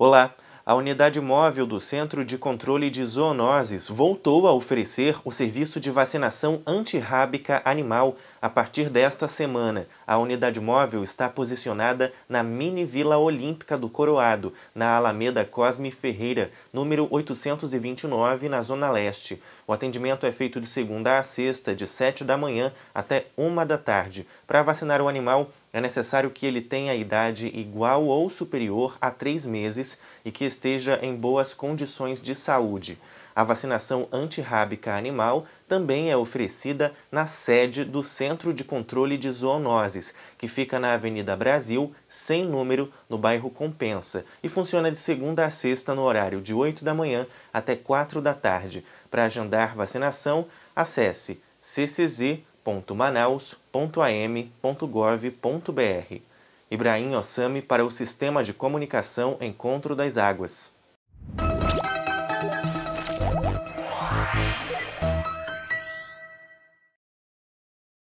Olá! A unidade móvel do Centro de Controle de Zoonoses voltou a oferecer o serviço de vacinação antirrábica animal a partir desta semana, a unidade móvel está posicionada na mini Vila Olímpica do Coroado, na Alameda Cosme Ferreira, número 829, na Zona Leste. O atendimento é feito de segunda a sexta, de 7 da manhã até 1 da tarde. Para vacinar o animal, é necessário que ele tenha idade igual ou superior a 3 meses e que esteja em boas condições de saúde. A vacinação antirrábica animal também é oferecida na sede do Centro de Controle de Zoonoses, que fica na Avenida Brasil, sem número, no bairro Compensa, e funciona de segunda a sexta no horário de 8 da manhã até 4 da tarde. Para agendar vacinação, acesse ccz.manaus.am.gov.br. Ibrahim Ossami para o Sistema de Comunicação Encontro das Águas.